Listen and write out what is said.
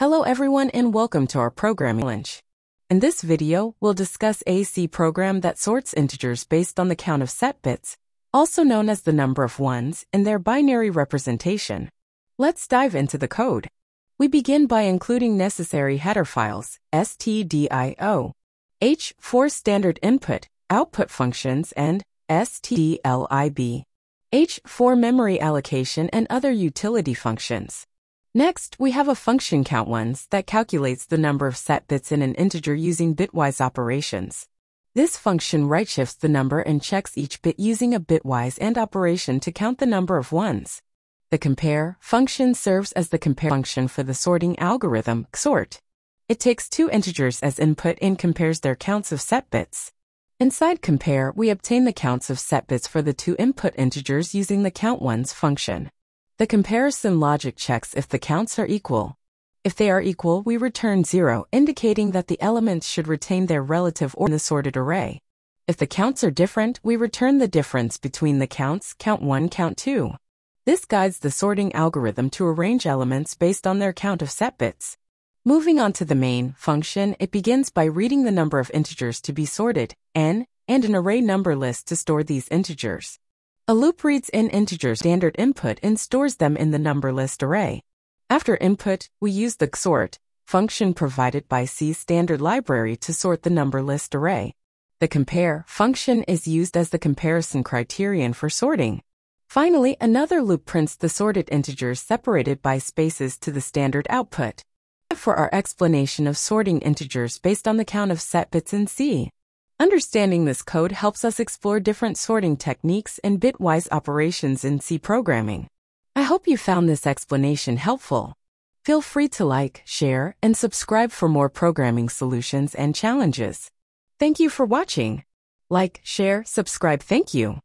Hello everyone and welcome to our programming lunch. In this video, we'll discuss a C program that sorts integers based on the count of set bits, also known as the number of ones, in their binary representation. Let's dive into the code. We begin by including necessary header files, stdio, h for standard input, output functions, and stdlib, h for memory allocation and other utility functions. Next, we have a function count ones that calculates the number of set bits in an integer using bitwise operations. This function right-shifts the number and checks each bit using a bitwise AND operation to count the number of ones. The compare function serves as the compare function for the sorting algorithm, sort. It takes two integers as input and compares their counts of set bits. Inside compare, we obtain the counts of set bits for the two input integers using the count ones function. The comparison logic checks if the counts are equal. If they are equal, we return 0, indicating that the elements should retain their relative order in the sorted array. If the counts are different, we return the difference between the counts count 1, count 2. This guides the sorting algorithm to arrange elements based on their count of set bits. Moving on to the main function, it begins by reading the number of integers to be sorted, n, and an array number list to store these integers. A loop reads in integer standard input and stores them in the number list array. After input, we use the sort function provided by C standard library to sort the number list array. The compare function is used as the comparison criterion for sorting. Finally, another loop prints the sorted integers separated by spaces to the standard output. For our explanation of sorting integers based on the count of set bits in C. Understanding this code helps us explore different sorting techniques and bitwise operations in C programming. I hope you found this explanation helpful. Feel free to like, share, and subscribe for more programming solutions and challenges. Thank you for watching. Like, share, subscribe. Thank you.